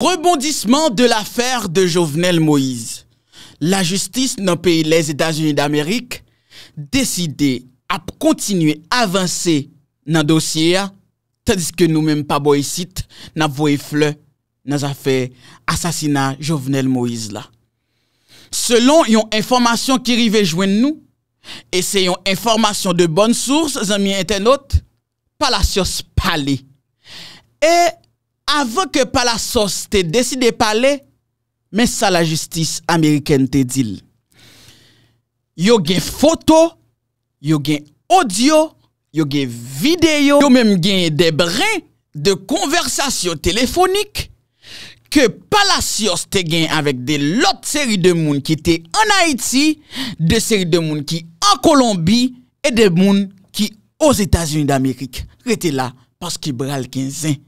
Rebondissement de l'affaire de Jovenel Moïse. La justice nan peyi les Etats-Unis d'Amérique deside ap kontinue avanse nan dosye a tadiske nou menm pa boye sit nan boye fle nan zafè asasina Jovenel Moïse la. Selon yon informasyon ki rive jwen nou e se yon informasyon de bonn sourse zanmye entenot palasyos pale. E avan ke palasos te deside pale, men sa la justis Ameriken te dil. Yo gen foto, yo gen audio, yo gen video, yo menm gen de brin de konversasyon telefonik, ke palasos te gen avan de lot seri de moun ki te an Haiti, de seri de moun ki an Kolombi, e de moun ki os Etasyouni d'Amerik. Rete la, pas ki bral 15 an.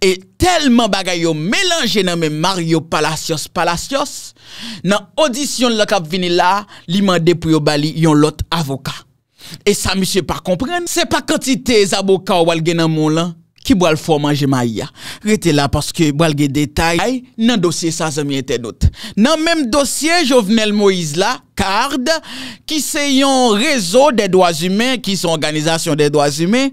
E telman bagay yo melanje nan men Mario Palacios Palacios nan odisyon lak ap vini la li mande pou yo bali yon lot avoka. E sa mi se par kompren. Se pa kantite ez avoka ou wal gen nan moun lan. ki boal fo manje ma ya. Rete la, paske boal ge detay, nan dosye sa zemye te not. Nan menm dosye, Jovenel Moïse la, kard, ki se yon rezo de doaz humen, ki son organizasyon de doaz humen,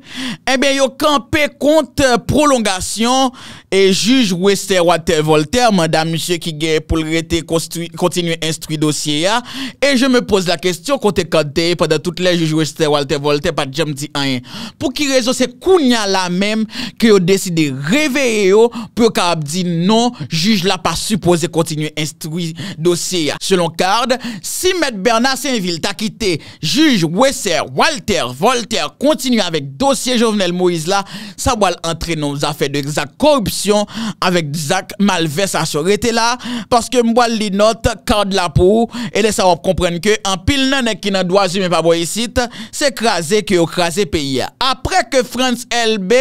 eh ebe yo kanpe kont prolongasyon e juj wester wate volte, a man dam msye ki ge pou l rete kontinu instru dosye ya, e je me pose la kwestyon, kote kante, pade tout le juj wester wate volte, pat jem di an. Pou ki rezo se kounya la menm, ki yo deside reveye yo, pou ka ap di non, juj la pa suppose kontinu instrui dosye. Selon kard, si met Bernard Sainville ta kite, juj, Wesser, Walter, Volter, kontinu avèk dosye jovenel Moïse la, sa wale antre nou zafè de zak korupsyon, avèk zak malves asyorete la, paske mwale li not kard la pou, e le sa wale komprende ke, an pil nan ek ki nan dwa zime pa woye sit, se krasè ki yo krasè peyi. Apre ke France LB,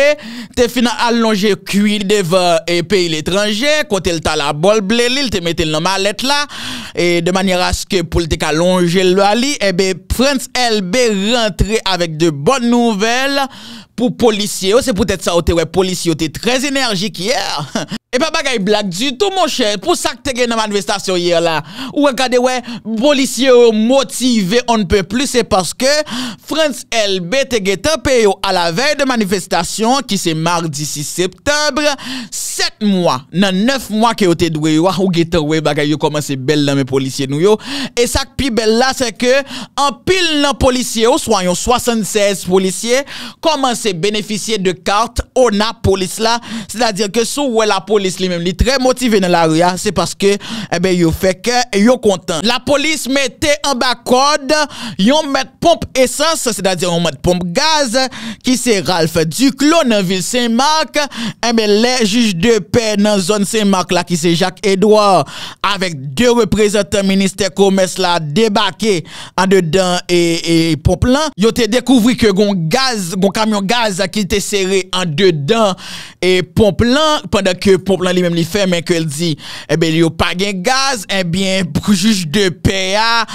Te fina alonje kuideve e eh, peyi l'etranje, kote l'ta la bol ble li, l te mette l'nom alet la, e de manyera skè pou l'te kalonje l'wa li, e eh be Prince LB rentre avèk de bon nouvel pou polisye yo, se pou tèt sa ou te we polisye yo, te trez enerjik ye. E pa bagay blak du tou moun chè, pou sak te gen nan manifestasyon yè la. Ou e gade we, polisye ou motive, on ne pe plus, se paske, France LB te gen te pe yo a la vey de manifestasyon, ki se mar di 6 septembre, 7 mwa, nan 9 mwa ke yo te dwe yo, ou gen te we bagay yo, koman se bel nan men polisye nou yo. E sak pi bel la, se ke, an pil nan polisye ou, soan yon 76 polisye, koman se beneficye de kart, ou nan polis la. Se ta dire ke sou we la polisye, Les lui-même, est très motivé dans la rue, hein. c'est parce que, eh ben, yo fait que, yo content. La police mettait en bas code, yon met pompe essence, c'est-à-dire on met pompe gaz, qui c'est Ralph Duclos dans ville Saint-Marc, eh ben, les juges de paix dans zone Saint-Marc là, qui c'est Jacques Edouard, avec deux représentants ministère commerce là, débarqué en dedans et, pompe là, yo te découvert que gon gaz, gon camion gaz qui était serré en dedans et pompe là, pendant que pompe pou plan li mem li fe men ke el di, e ben li yo pagen gaz, e eh ben pou juj de PA,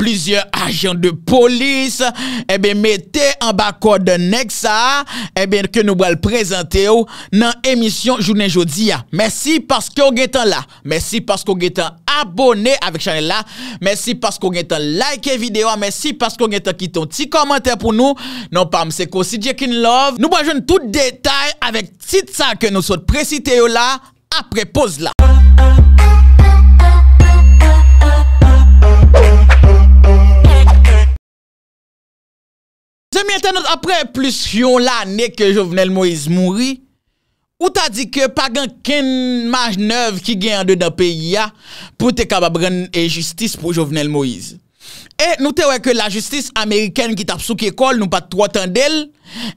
plizye agent de polis, e ben mette an bako de nek sa, e ben ke nou bal prezante yo nan emisyon jounen jodi ya. Mersi paske ou getan la, mersi paske ou getan... Abonè avèk chanè la, mènsi paskou gen te like e videwa, mènsi paskou gen te kiton ti komantè pou nou, non pa mse ko si Djekin Love. Nou banjoun tout detay avèk tit sa ke nou sot presite yo la, apre poz la. Se mèntè nou apre plus yon la anè ke Jovenel Moïse mouri, Ou ta di ke pa gen ken maj nev ki gen yande dan peyi ya pou te kababren e justice pou Jovenel Moïse. E nou te wè ke la justice Ameriken ki tap sou ki ekol nou pat 3 tan del,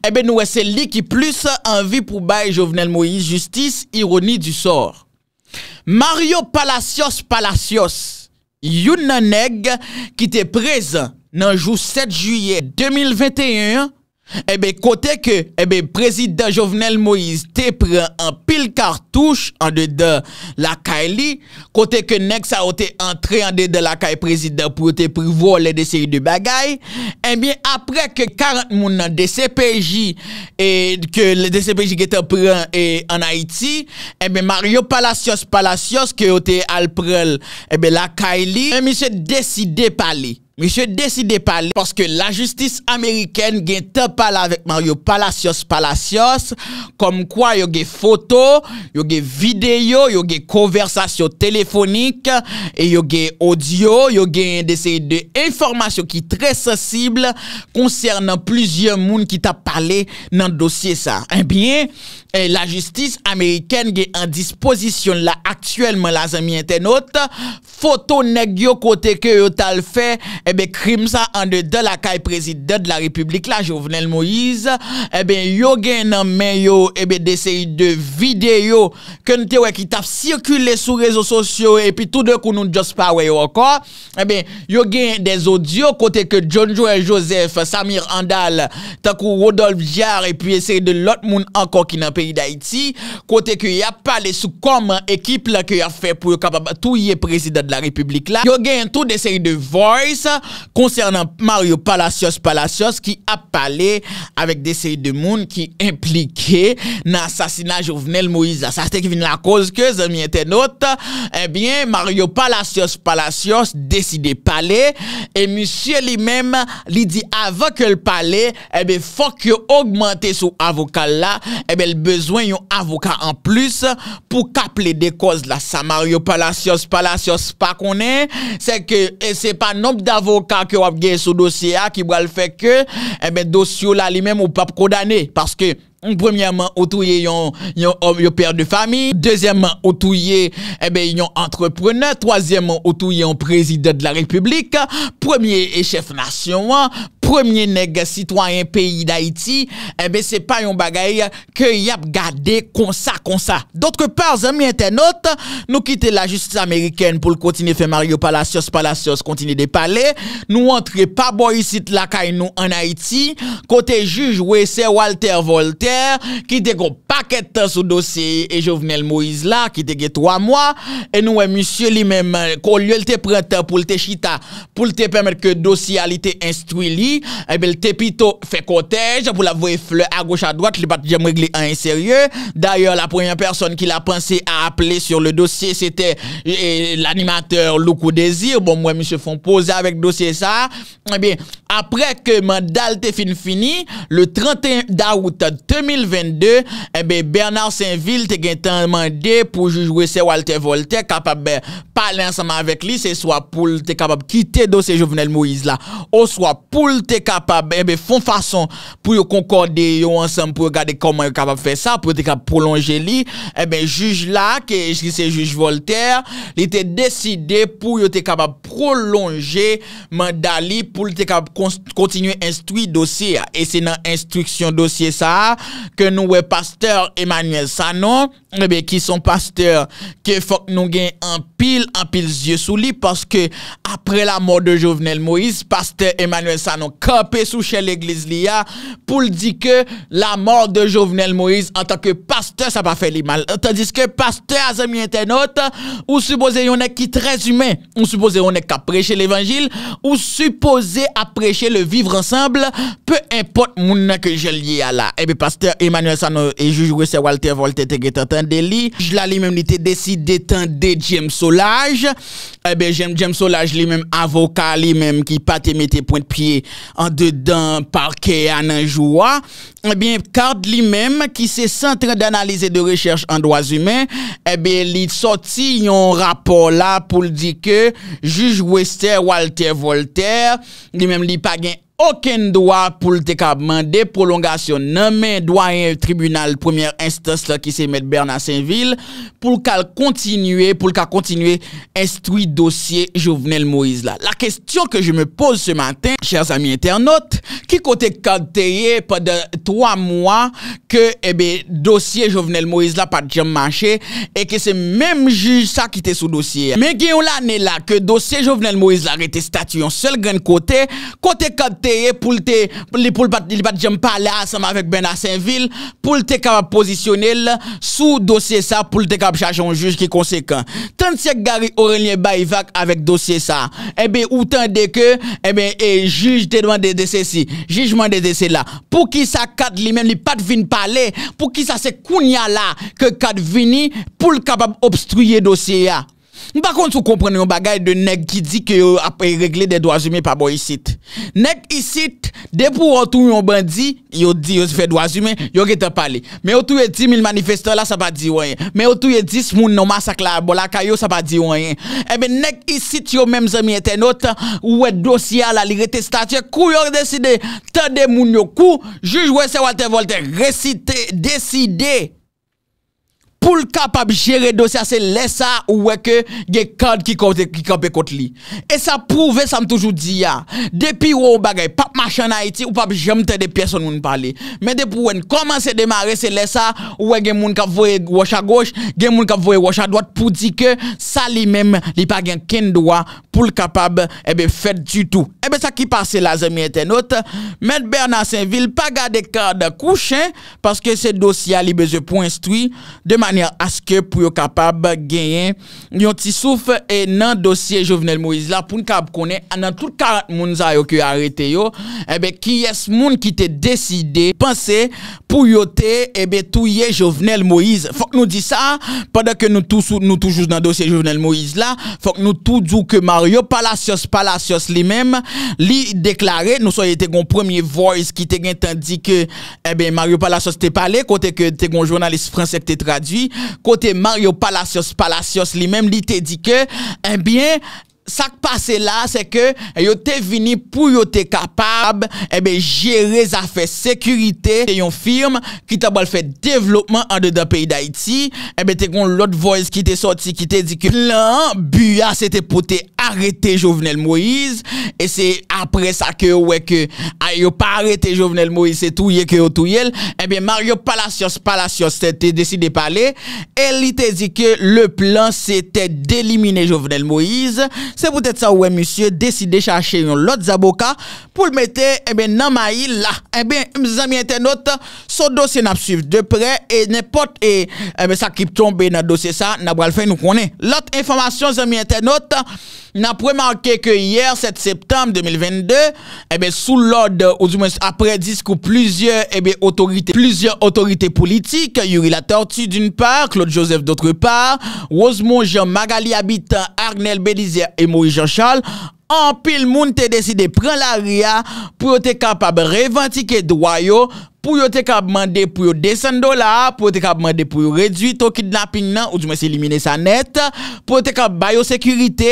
ebe nou wè se li ki plus anvi pou bay Jovenel Moïse justice ironi du sor. Mario Palacios Palacios, youn nan neg ki te prez nan jou 7 juye 2021, Eh kote ke eh prezident Jovenel Moïse te pre an pil kartouche an de de la kaili Kote ke Nek sa ote entre an de de la kaili prezident pou ote privou an de de seri de bagay Emi apre ke 40 moun an de CPJ E ke le de CPJ ki te pre an Haiti Emi eh Mario Palacios Palacios ki ote al prel la kaili Emi se decide pali mi se deside pale, paske la justis Ameriken gen te pale avek man, yo palasyos palasyos, kom kwa yo ge foto, yo ge video, yo ge konversasyon telefonik, yo ge audio, yo gen deseye de informasyon ki tre sensible, konsernan plizye moun ki ta pale nan dosye sa. En eh bien, Eh, la justis Ameriken ge en disposisyon eh la aktuelman la zami internet. Foto neg yo kote ke yo tal fe ebe krim sa an de de la kay prezident la Republik la Jovenel Moïse ebe eh yo gen nan men yo ebe deseyi de videyo kante we ki taf sirkule sou rezo sosyo e pi tout de kou nou jospa we yo akon ebe yo gen deso diyo kote ke Johnjoe Joseph, Samir Andal takou Rodolphe Jarre e pi eseyi de lot moun ankon ki nan pe Kote ki y ap pale sou kom ekip la ki y a fe pou yo kapaba tou y e prezident la republik la, yo gen tout de seri de voice koncernan Mario Palacios Palacios ki ap pale avek de seri de moun ki implike nan sasina jounel Moisa, sa ste ki vin la koz ke zanmien tenot, ebyen Mario Palacios Palacios deside pale, e mysye li mem li di ava ke l pale, ebyen eh fok yo augmente sou avokal la, ebyen eh lbe Beswen yon avokat an plus pou kaple de koz la Samaryo Palacios Palacios pa konen, se ke se pa nop d'avokat ke wap gen sou dosye a ki wale fe ke, ebe dosyo la li men mou pap kodane, paske... Un premièman otouye yon Yon père de famille Dezyèman otouye eh yon entreprenè Trozyèman otouye yon prezident de la republik Premiè e chef nation Premiè neg Citoyen peyi d'Haïti Ebe eh se pa yon bagay Ke yap gade konsa konsa D'otre par zemye tenot Nou kite la justice amerikèn Poul kontine fe Mario Palacios Palacios kontine de pale Nou entre pa boyisit la kainou En Haïti Kote juj wese Walter Volte qui te gros paquet sur sous dossier, et Jovenel Moïse là, qui te trois mois, et nous, eh, monsieur lui-même, qu'on eh, lui te prête pour te chita, pour te permettre que dossier a été instruit, et eh bien, le pito fait cortège, pour la voir fleur à gauche, à droite, le pas j'aime régler un sérieux. D'ailleurs, la première personne qui l'a pensé à appeler sur le dossier, c'était l'animateur Loukou Désir. Bon, moi, monsieur font poser avec dossier ça. et bien, après que mandat fin fini, le 31 d'août 2022, ebe eh Bernard Saint-Ville te gen tan mande pou juj wese Walter Voltaire kapab be palen anseman avek li se swa pou te kapab kite dosye Jovenel Moïse la. O swa pou te kapab, ebe eh fon fason pou yo konkorde yo ansem pou yo gade koman yo kapab fe sa, pou te kapab prolonger li, ebe eh juj la ki se juj Voltaire, li te deside pou yo te kapab prolonger manda li pou te kapab kontinu instruy dosye. E se nan instruksyon dosye sa a. ke nou we pasteur Emmanuel Sanon eh be ki son pasteur ke fok nou gen an pile, en pile yeux sous lui parce que après la mort de Jovenel Moïse, pasteur Emmanuel Sanon campé sous chez l'église l'IA pour dire que la mort de Jovenel Moïse en tant que pasteur, ça pas fait les mal. Tandis que pasteur, amis internautes, ou supposé on est qui très humain, ou supposé on est qu'à prêcher l'évangile, ou supposé à prêcher le vivre ensemble, peu importe moun que je lié à là. Et eh bien, pasteur Emmanuel Sanon et c'est Walter Voltaire, t'es entendu, je la l'immunité même il était décidé de James Eh jem solaj, jem solaj li mèm avokal li mèm ki pa te mette point piye an dedan parke an anjouwa, ebyen eh kart li mèm ki se sentren danalize de recherche an doaz humen, ebyen li soti yon rapor la pou li di ke juj wester Walter Volter, li mèm li pa gen... oken doa pou lte ka apman de prolongasyon nan men doa en tribunal premier instance la ki se met Bernan Saint-Ville pou lka kontinue, pou lka kontinue instrui dosye Jouvenel Moïse la. La kestyon ke je me pose se mantan chers ami internote, ki kote kanteye pa de 3 mwa ke ebe eh dosye Jouvenel Moïse la pati jan manche e ke se menm ju sa ki te sou dosye. Men gen ou la ne la ke dosye Jouvenel Moïse la rete statu yon sel gen kote, kote kante pou li pat jem pale asanm avèk ben a Saint-Ville, pou li te kapap posisyonel sou dosye sa pou li te kapap chajon juj ki konsekwen. Tant se gari Aurélien Bayevac avèk dosye sa, ebe ou tan deke ebe e juj te dwen de desesi, juj men de desesi la. Pou ki sa kat li men li pat vin pale, pou ki sa se kounya la ke kat vini pou li kapap obstruye dosye ya. Nou pa kont sou kompren yon bagay de neg ki di ke yo apre regle de doazume pa bo yisit. Neg yisit, depo wotou yon bandi, yo di yo se fe doazume, yo gete pali. Men wotou yon e 10.000 manifestant la sa pa di woyen. Men wotou yon e 10.000 nomasak la bolaka, yo sa pa di woyen. Ebe neg yisit, yo mem zami etenot, wot e dosya la li rete statye, kou yon deside. Tade moun yo kou, juj wese wote volte, resite, deside. pou l kapab jere dosya se lesa ouweke gen kard ki kope kote li. E sa pouve sa m toujou di ya. Depi ou bagay, pap machan a iti ou pap jomte de pyeson moun pale. Men depi ouwen koman se demare se lesa ouwe gen moun kap voye wosha goshe, gen moun kap voye wosha dwat pou di ke sa li mem li pagyan ken dwa pou l kapab ebe fed du tou. Ebe sa ki pase la zemi etenot men Bernan Saint-Ville pagade kard kouchen paske se dosya li beze pou instui. Dema aner aske pou yo kapab genyen yon ti souf e nan dosye Jovenel Moïse la pou n ka ap konen anan tout karat moun za yo ki yo arete yo ebe ki yes moun ki te deside, pense, pou yote ebe eh tou ye Jovenel Moïse, fok nou di sa, padak nou tou jous nan dosye Jovenel Moïse la, fok nou tou djou ke Mario Palacios, Palacios li mem li deklare, nou soye te gon premier voice ki te gen tendi ke ebe eh Mario Palacios te pale, kote te gon jounalist fransek te tradwi kote Mario Palacios Palacios li menm li te di ke en eh bien Sak pase la se ke eh, yo te vini pou yo te kapab... Ebe eh jere za fe sekurite... Te yon firme ki te bol fe devlopman an de da peyi da iti... Ebe eh te kon lout voice ki te soti ki te di ke... Plan buya se te pote arrete Jovenel Moïse... E se apre sa ke weke... A yo pa arrete Jovenel Moïse tou ye ke yo tou ye... Ebe Mario Palacios Palacios se te deside pale... Elite di ke le plan se te delimine Jovenel Moïse... C'est peut-être ça ouais monsieur de chercher un l'autre avocat pour le mettre eh ben nan là. Eh bien, mes amis internautes, son dossier n'a pas suivi de près et n'importe et eh ben ça qui tombe dans dossier ça n'a pas le fait nous connaître. L'autre information mes amis internautes, n'a remarqué que hier 7 septembre 2022, eh ben sous l'ordre ou du moins après discours plusieurs eh ben autorités plusieurs autorités politiques, Yuri La d'une part, Claude Joseph d'autre part, Rosemont Jean Magali habitant Arnel Bélizier E Mori Jean Charles, an pil moun te deside pren l'aria pou yo te kapab revantike dwayo, pou yo te kapab mande pou yo desen do la, pou yo te kapab mande pou yo reduy to kidnapping nan, ou jume se elimine sa net, pou yo te kapab bayo sekurite,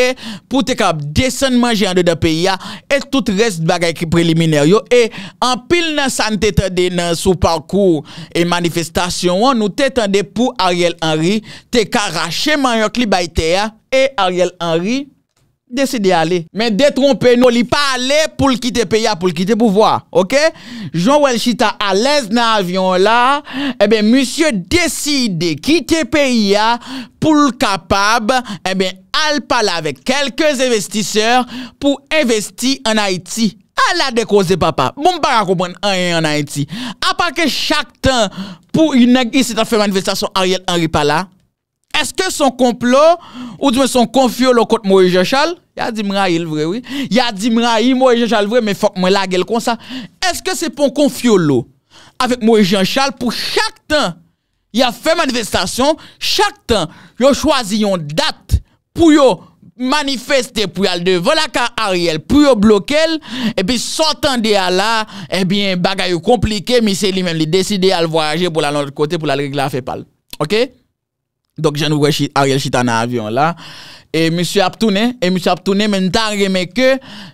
pou yo te kapab desen manje an do da peya, et tout reste bagay ki preliminer yo. E an pil nan san te tende nan sou parkour e manifestasyon, nou te tende pou Ariel Henry te karache manyok li bayte ya, e Ariel Henry... Deside ale, men detrompe noli pa ale pou l'kite peya pou l'kite pou vwa, ok? Jean-Welchita alez nan avyon la, ebe, monsye deside kite peya pou l'kapab, ebe, alpala vek kelkez investiseur pou investi an Haiti. Ala dekose papa, mou mpa akobwen an en en Haiti. Apa ke chak tan pou yon agisita fèm an investasyon Ariel Henri Pala, Eske son konplo ou di men son konfio lo kote Moui Jean Charles? Ya di mra yi l vre, oui. Ya di mra yi Moui Jean Charles vre, men fok mwen la gel kon sa. Eske se pon konfio lo avik Moui Jean Charles pou chak tan y a fe manifestasyon, chak tan yo chwazi yon dat pou yo manifesté pou yal de. Vola ka a riel pou yo bloke el, e pi sotan de a la, e bi yon bagay yo komplike, mi se li men li deside al voyaje pou la lond kote, pou la lrig la fe pal. Ok? Donk jen nou rechit an avyon la. E misyo ap toune, e misyo ap toune men tan reme ke,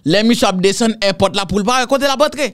le misyo ap desen airport la pou lpa rekote la batre.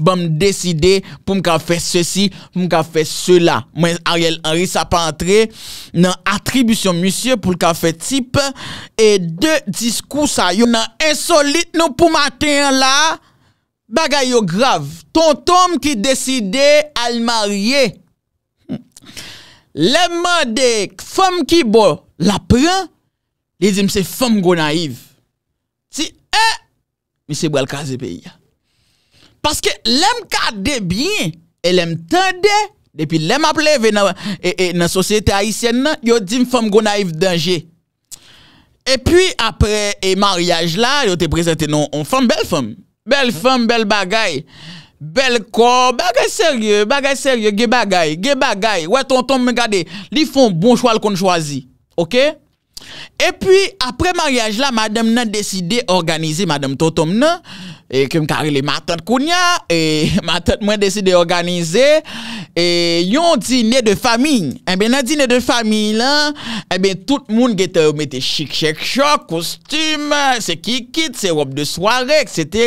ba m deside pou m kafe se si, pou m kafe se la. Mwen Ariel Henry sa pa antre nan atribusyon monsye pou l kafe tip e de diskousa yo nan ensolit nou pou maten la bagay yo grav. Ton tom ki deside al marye. Le madek fom ki bo la pren, li di mse fom go naiv. Si e, eh, mi se bo al kaze peyi ya. Paske lem kade biye... E lem tende... Depi lem aple ve nan... E, e nan sosyete Haitienne nan... Yo di m fom gona if denje... E pi apre e maryaj la... Yo te prezente nan... On fom bel fom... Bel fom, bel bagay... Bel kon... Bagay serye... Bagay serye... Ge bagay... Ge bagay... Ouwe tonton m gade... Li fon bon chwal kon chwazi... Ok... E pi apre maryaj la... Madame nan deside organize... Madame tonton nan... E kem karele matat koun ya E matat mwen desi de organize E yon dinè de famin E eh ben nan dinè de famin lan E eh ben tout moun gete oumete Chik chek chok, kostume Se kikit, se wop de soare Etc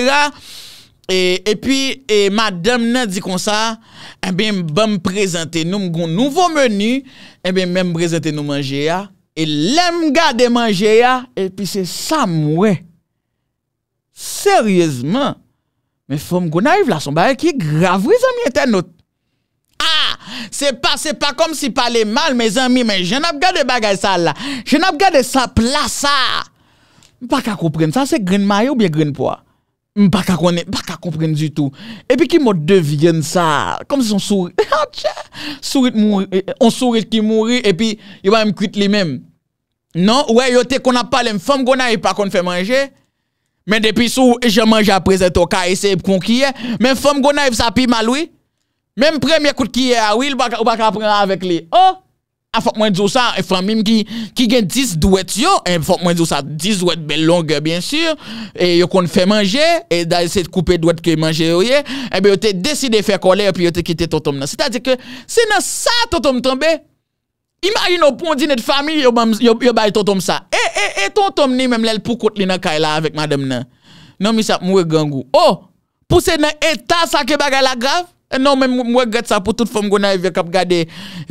E pi e madame nan di kon sa E ben mbem prezente nou Mgon nouvo meni E ben mbem prezente nou manje ya E lem ga de manje ya E pi se sa mwe Seryezman, men fom gona yiv la son bae ki gravri zanmye ten not. Ah, se pa, se pa kom si pale mal me zanmi, men jen ap gade bagay sa la. Jen ap gade sa pla sa. Mpa ka komprene sa, se gren may ou bie gren po a? Mpa ka komprene, mpa ka komprene zutou. E pi ki mot devyen sa, kom se son sourit, sourit mouri, on sourit ki mouri, e pi yon mkwit li men. Non, wè yote kon ap pale, men fom gona yiv pa kon fè manje, mwen. Men depi sou, e jè manj apre zè tou ka, e se ep kon kiye, men fòm gona ev sa pi maloui, men mpre mi akoute kiye a wil, ou bak apren avèk li. Oh, a fòm mwen djousa, e fòm mim ki gen 10 dwet yo, e fòm mwen djousa 10 dwet bel long bien sur, e yo kon fè manje, e da ese koupe dwet ki manje yo ye, e be yo te deside fè kole, e pi yo te kite totom nan. Se ta dike, se nan sa totom tombe. Imagino pou on di net fami yobay totom sa. E, eh, e, eh, e, eh, totom ni menm lèl pou kote li nan kay la avèk madèm nan. Nan mi sap mwe gengou. Oh, pou se nan etan sa ke baga la grav, nan men mwe gret sa pou tout fèm gonaiv yo kap gade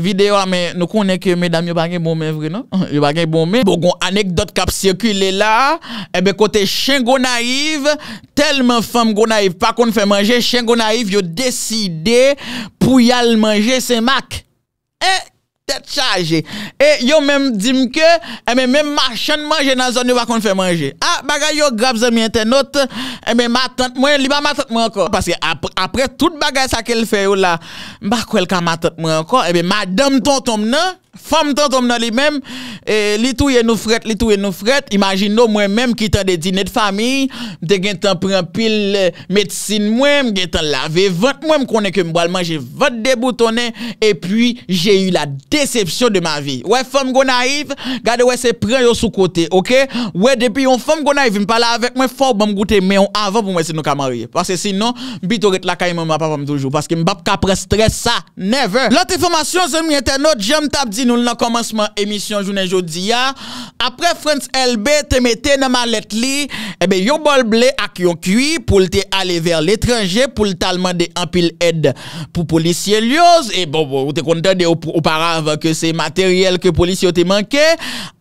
videyo amè. Nou konen ki yon medam yobage yon bomè vre nan. Non? Yobage bon yon bomè. Bougon anekdot kap sirkule la, ebe kote chèn gonaiv, telman fèm gonaiv pa kon fè manje, chèn gonaiv yo deside pou yal manje se mak. E, kote. Tet chaje, e yo menm dimke, e eh menm menm marchen manje nan zon yo wakon fè manje. Ha, ah, bagay yo grab zon miye tenote, e eh menm matote mwen, li ba matote mwen anko. Paske apre tout bagay sa ke l fè yo la, ba kwel ka matote mwen anko, e menm madame tontom nan. Fom tan tom nan li mem, li tou ye nou fret, li tou ye nou fret, imagino mwen menm ki tan de dine de fami, de gen tan pren pil euh, medsine mwenm, gen tan lave, vote mwenm konen ke mboalman, je vote de boutonnen, e pi jay yu la decepsyon de ma vi. Wè, fom gona yiv, gade wè se pren yo sou kote, ok? Wè, depi yon fom gona yiv, m pala avek mwen fò, bom gote, men yon avan pou mwen se nou kamarye. Pase sinon, bito ret lakay mwen mwa papam toujou, paske mbap ka prestre sa, never! nou nan komanseman emisyon jounen jodi ya. Apre France LB te mette nan malet li, ebe yon bol ble ak yon kuy pou lte ale ver l'etranje pou l talman de ampil ed pou polisie liyoz. E bon, bon, ou te konten de ou parav ke se materyel ke polisie ou te manke.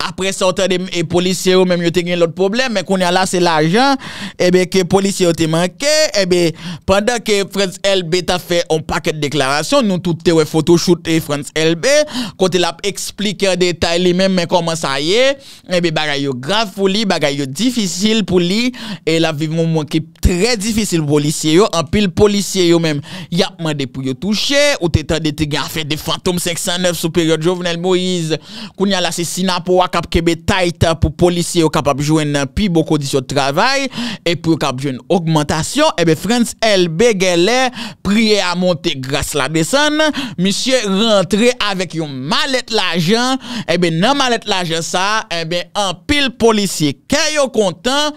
Apre saotan de e, polisie ou menm yo te gen lout problem men kon yon la se la jan, ebe ke polisie ou te manke, ebe pandan ke France LB ta fe an paket deklarasyon, nou tout te we fotoshoot e France LB, kontela ap eksplike detay li men men koman sa ye mebe bagay yo grav pou li bagay yo difisil pou li e la vive moun moun ki tre difisil pou lisye yo anpil polisye yo men yapman de pou yo touche ou te ta dete gen afe de fantom 509 sou peryode jovenel boiz koun ya la se sina pou wak ap kebe tight pou polisye yo kapap jwen nan pi bo kodisyon travay e pou kap jwen augmentation ebe frans el begele priye a monte grase la desan misye rentre avek yon male Eh eh et l'ajen, ebe nan mal et l'ajen sa, ebe an pil polisye ke yo kontan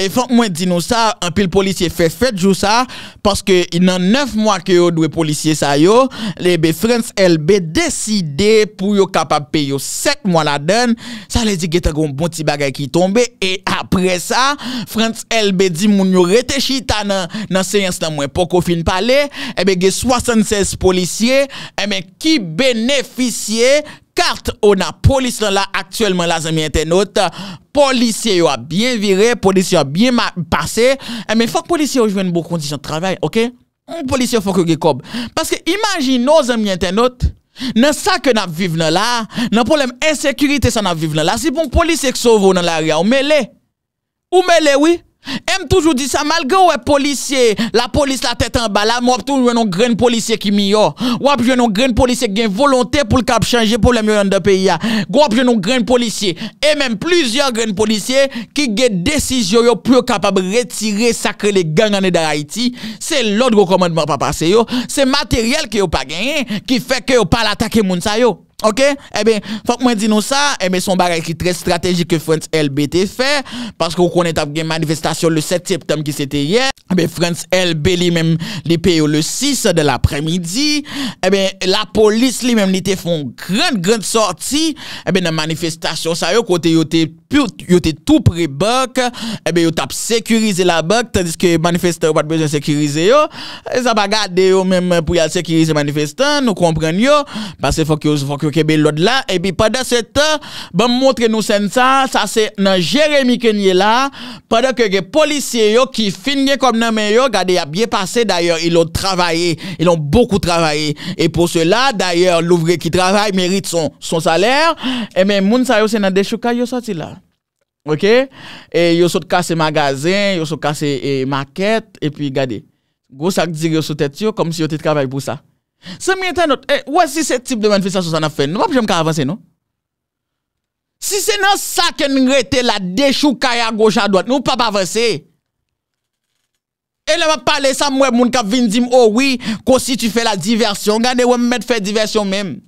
e fonk mwen di nou sa, an pil polisye fe fet jou sa, paske inan 9 mwa ke yo dwe polisye sa yo le be Frantz LB deside pou yo kapap pe yo 7 mwa la den, sa le di geta goun bon ti bagay ki tombe e apre sa, Frantz LB di moun yo rete chita nan seyens nan mwen poko fin pale ebe ge 76 polisye ebe ki beneficye Kart ou nan polis nan la aktuelman la zanmye ente not, polisye yo a bien vire, polisye yo a bien pase, e men fok polisye yo jwen bo kondisyon trabay, ok? Ou polisye yo fok yo ge kob? Paske imajin nou zanmye ente not, nan sa ke nan ap vive nan la, nan problem ensekurite sa nan ap vive nan la, si poum polisye ksov ou nan la ria, ou mele? Ou mele, oui? M toujou di sa, mal gen wè polisye, la polis la tèt an bala, m wap tou jwenon gren polisye ki mi yo, wap jwenon gren polisye gen volontè pou l'kap chanje pou lèm yo yon de peyi ya, gwo ap jwenon gren polisye, e menm plizyon gren polisye ki gen desiz yo yo pou yo kapab retire sakre le gang anè da Haiti, se lòd wè komandman pa pase yo, se materyèl ki yo pa gen, ki fè ki yo pa l'atake moun sa yo. Ok, ebe, fok mwen di nou sa, ebe, son bagay ki tre strategik ke France LB te fe, paske ou konen tap gen manifestasyon le 7 septem ki sete ye, ebe, France LB li menm li pe yo le 6 de la premidi, ebe, la polis li menm li te fon gran, gran sorti, ebe, nan manifestasyon sa yo kote yo te... yo te tou pre bok, ebe eh yo tap sekurize la bok, tandiske manifestant ou bat bezwen sekurize yo, e sa ba gade yo menm pou yal sekurize manifestant, nou kompren yo, base fok yo kebe lod la, ebi pada se te, bam montre nou sen sa, sa se nan Jeremy Kenye la, pada kege polisye yo ki finye kom namen yo, gade ya biye pase, d'ayor ilon travaye, ilon beaucoup travaye, e pou se la, d'ayor louvre ki travaye, merite son saler, ebe moun sa yo se nan deshuka yo sa ti la, Ok? Et yo sot cassé magasin, yo sot cassé e, maquette, et e puis regardez. Gros sac dire sur tête yo comme si yo te travail pour ça. C'est mieux ouais, e, si ce type de manifestation ça n'a fait, nous pas jamais avancer, non? Si c'est dans ça que nous rete la déchoucaille à gauche à droite, nous pas avancer. Et là, je parle ça, moi, moun kap vin dim, oh oui, qu'on si tu fais la diversion, regardez, ouais, mettre faire diversion même.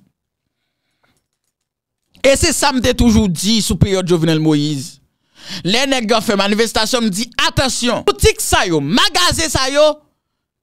Et c'est ça, j'ai toujours dit sous période Jovenel Moïse. Lè nè gò fè manivestasyon m di, atasyon, boutik sa yo, magaze sa yo,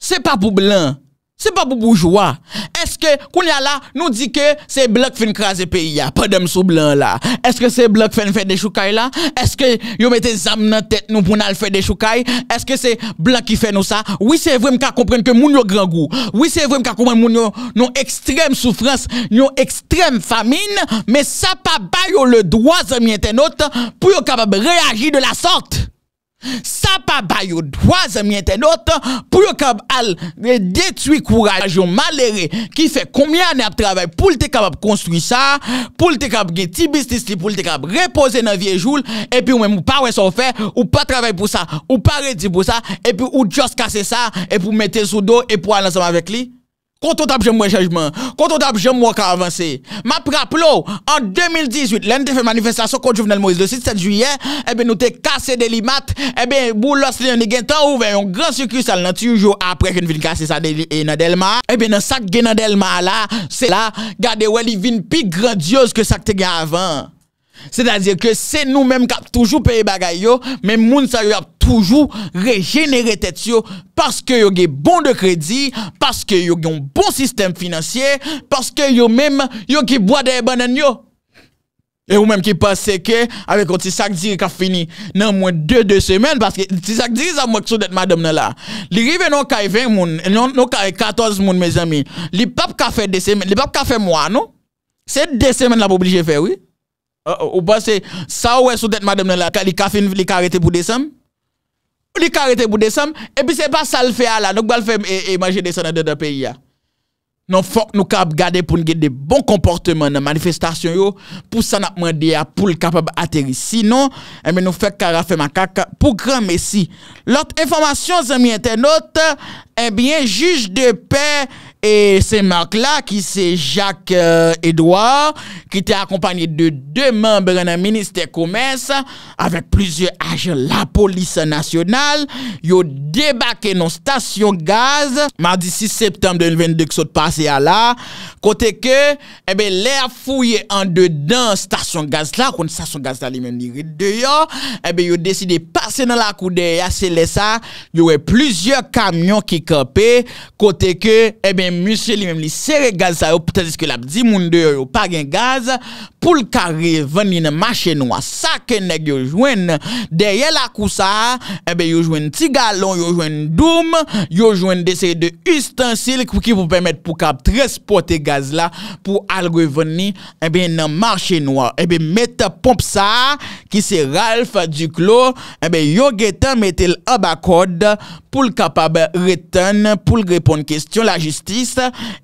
se pa pou blan, se pa pou boujwa. E, Eske koun ya la nou di ke se blok fin kraze peyi ya? Padem sou blon la. Eske se blok fin fè de choukaj la? Eske yo mette zam nan tèt nou pou nan fè de choukaj? Eske se blok ki fè nou sa? Oui se vwem ka komprenn ke moun yo gran gou. Oui se vwem ka komprenn moun yo nou ekstrem soufrans, nou ekstrem famin. Me sa pa bayo le dwa zemye tenot pou yo kabab reagi de la sort. Sa pa bayou dwa zemye ten ot, pou yo kab al detui kouraj yon malere ki fe koumyan an ap trabay pou li te kabab konstruy sa, pou li te kabab ge tibistis li, pou li te kabab repose nan vie joul, epi ou mem ou pa wè son fè, ou pa trabay pou sa, ou pa reti pou sa, epi ou just kase sa, epi ou mette sou do, epi ou alansam avèk li. Kontot ap jèm wè chèjman, kontot ap jèm wè ka avansè. Ma prap lò, an 2018, lè n te fè manifestasyon kont jouvnel Moïse de 6-7 juyen, eh ebe nou te kase delimat, ebe eh bou lòs lè yon di gen tan ouve, yon gran sirkü sal nan tujou apre gen vin kase sa deli enadelman, ebe eh nan sak gen enadelman la, se la, gade wè li vin pi grandios ke sak te gen avan. Se da zir ke se nou menm kap toujou pe e bagay yo, men moun sa yop toujou. toujours régénérer tête parce que yo gen bon de crédit, parce que yo un bon système financier, parce que yo même yo qui boit des bananes yo. Et ou même qui pensez que avec un petit sac dire qu'a fini non moins de deux semaines parce que petit sac dire ça moi que d'être madame là. Li rive non ka 20 moun, non non y 14 moun mes amis. Li pap ka fait des semaines, li pap ka fait moi non? C'est deux semaines là pour obligé faire oui. Euh, euh, ou pense ça ouais sous d'être madame là, li ka fini, li ka arrêter pour décembre. Ou li karete pou desem, epi se pa sal fe ala, nou gwa l fe imajen e, e, desen an de de pe ya. Nou fok nou ka ap gade pou nge de bon komportemen nan manifestasyon yo, pou san ap mwende ya pou l kapab ateri. Sinon, eme nou fe karefe makaka pou kran mesi. Lot informasyon zan mi ente not, eme eh juj de pe, e, e se mark la ki se Jacques euh, Edouard ki te akompany de 2 membren nan Ministre Komers avek plizye ajen la polis nasyonal, yo debake nan stasyon gaz mardi 6 septembre 2022 ki sot pase a la, kote ke ebe eh lè fouye an dedan stasyon gaz la, kon stasyon gaz dali men niri deyo, ebe eh yo deside pase nan la koude ya selesa yo we plizye kamyon ki kope, kote ke ebe eh musye li mem li sere gaz sa yo pou taziske lap di moun de yo yo pagen eh gaz pou l kare veni nan mache noua. Sake neg yo jwen deye l akousa yo jwen tigalon, yo jwen doum yo jwen desere de ustensil pou ki pou pwemet pou kap tresporte gaz la pou algwe veni nan mache noua. Met pomp sa ki se Ralph Duclos yo getan metel abakod pou l kapab reten pou l grepon kestyon la justice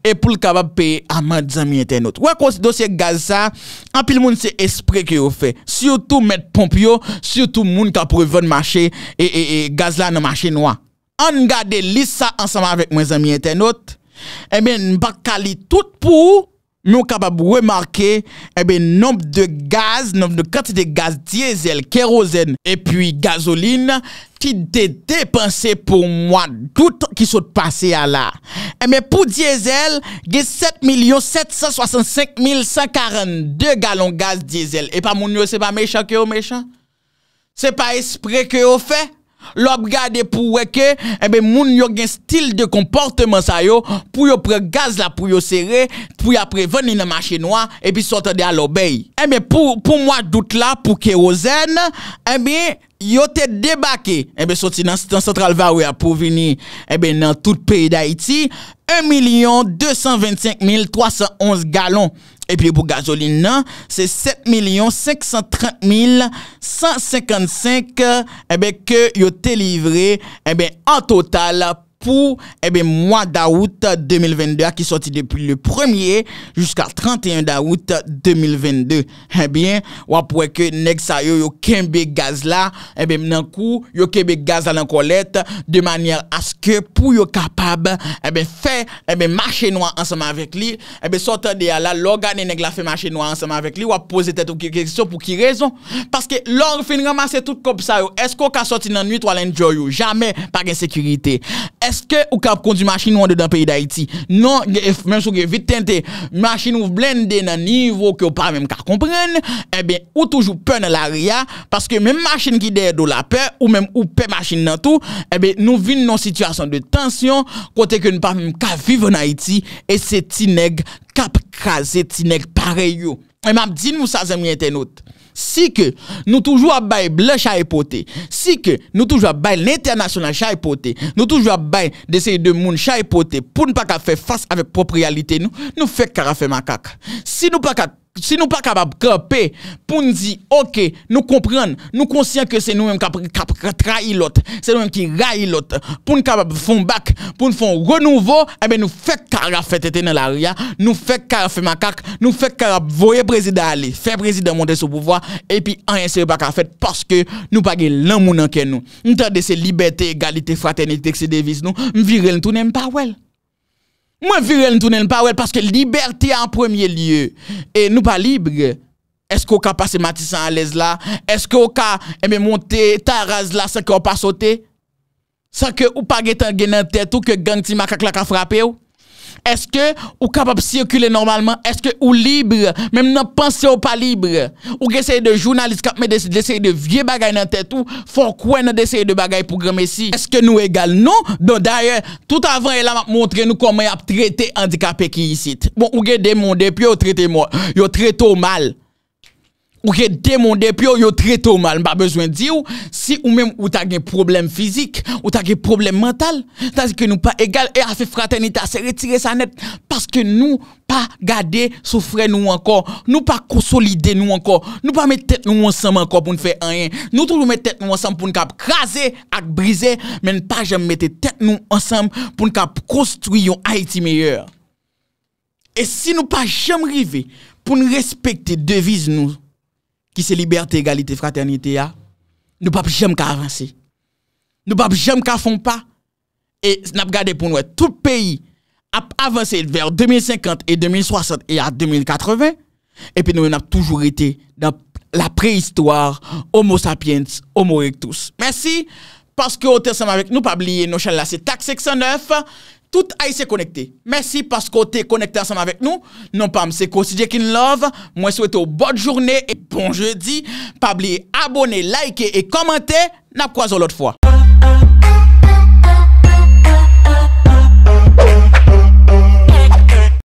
E pou l kaba pe amad zami etenot Wè kwa dosye gaz sa An pi l moun se espre ki yo fe Siyoutou met pomp yo Siyoutou moun ka pou ven mache E gaz la nan mache noua An gade lis sa ansama vek mwen zami etenot E men bakali tout pou Nou kapap wè marke, ebe, nop de gaz, nop de katide gaz, diesel, kerozen, e pi gazoline, ki de depanse pou mwa dout ki sot pase a la. Ebe, pou diesel, ge 7,765,142 galon gaz diesel. E pa moun yo, se pa mechan ki yo mechan? Se pa espre ki yo fey? Lo ap gade pou weke, moun yo gen stil de komportman sa yo pou yo pre gaz la pou yo sere, pou yo pre veni nan machinwa e pi sote de alobey. Ebe eh pou mwa dout la pou kerozen, eh ebe yo te debake, ebe eh sote nan Central Valley a pou vini, ebe nan tout peyi da iti, 1.225.311 galon. E pi pou gazolin nan, se 7,530,155 ke yo te livre eh en total. pou ebe mwa da wout 2022 a ki soti depil le premye jiska 31 da wout 2022. Ebyen, wapweke neg sa yo yo kembe gaz la ebe eh mnenkou yo kembe gaz alankolet de manyer aske pou yo kapab ebe eh fe ebe eh mache nou anseman vek li ebe sote de ala logane neg la fe mache nou anseman vek li wap pose tete ou ki reksyon pou ki rezon paske lor fin remase tout kop sa yo esko ka soti nan nuit wale njo yo jame par insekurite esko ka soti nan nuit wale njo yo Eske ou kap kondi machin nou an de dan peyi da iti? Non, men sou ge vit tente, machin ou blende nan nivou ke ou pa men ka kompren, ebe eh ou toujou pen la ria, paske men machin ki dey do la pe, ou men ou pe machin nan tou, ebe eh nou vin nou situasyon de tansyon, kote ke nou pa men ka vive nan iti, e se ti neg kap kaze ti neg pareyo. E eh, map din mou sa zemye tenout. Si ke nou toujwa bay ble chay poté, si ke nou toujwa bay l'internasyonan chay poté, nou toujwa bay deseye de moun chay poté, pou nou pa ka fè fass avèk proprialité nou, nou fèk kara fè makak. Si nou pa ka... Si nou pa kabab krepe, pou nou di, ok, nou kompren, nou konsyen ke se nou yon kap krepe ray lot, se nou yon ki ray lot, pou nou kabab fon bak, pou nou fon renouvo, ebe nou fek karafet ete nan la ria, nou fek karafet makak, nou fek karafet voye prezida ale, fek prezida monte sou pouvoi, epi an yon seri baka fet, paske nou pa ge lan mounan ke nou. Nou te de se liberté, egalité, fraternité, kse devise nou, m viril tout nem pa wel. Mwen virel n tounen n pa wèl paske liberté an premier liye. E nou pa libre, eske eh ou ka pase mati san alèz la? Eske ou ka eme monte taraz la sa ke ou pa sote? Sa ke ou pa getan gen nan tèt ou ke gen ti maka klaka frape ou? Eske ou kap ap sirkule normalman? Eske ou libre? Mem nan panse ou pa libre? Ou ge seye de jounalist kap me deseye de vie bagay nan tet ou? Fon kwen nan deseye de bagay pou grame si? Eske nou egal nou? Don daye, tout avan el ap montre nou koman ap trete handikap e ki yisit. Bon, ou ge demonde pi ou trete mou? Yo trete ou mal? Ou ke demonde pyo, yo trete ou mal. Ba bezwen di ou, si ou mem ou tagye problem fizik, ou tagye problem mental, tansi ke nou pa egal e afe fraternita se retire sa net, paske nou pa gade soufren nou ankon, nou pa konsolide nou ankon, nou pa mette tet nou ansem ankon pou nou fe anyen. Nou tou lou mette tet nou ansem pou nou kap kraze at brize, men pa jem mette tet nou ansem pou nou kap konstwi yo Haiti meyèr. E si nou pa jem rive pou nou respekte devise nou, Liberté, égalité, fraternité Nou pape jem ka avansé Nou pape jem ka fon pa Et nap gade pou nou et tout le pays A avansé vers 2050 Et 2060 et à 2080 Et puis nou en ap toujours été Dans la préhistoire Homo sapiens, homo erectus Merci, parce que Nous pape liye nos chans la CETAC 609 Tout a y se konekte. Mersi pasko te konekte asan avek nou. Non pam, se ko si jek in love. Mwen souwete ou bot journe. E bon je di. Pa bli abone, like e komente. Nap kwa zo lot fwa.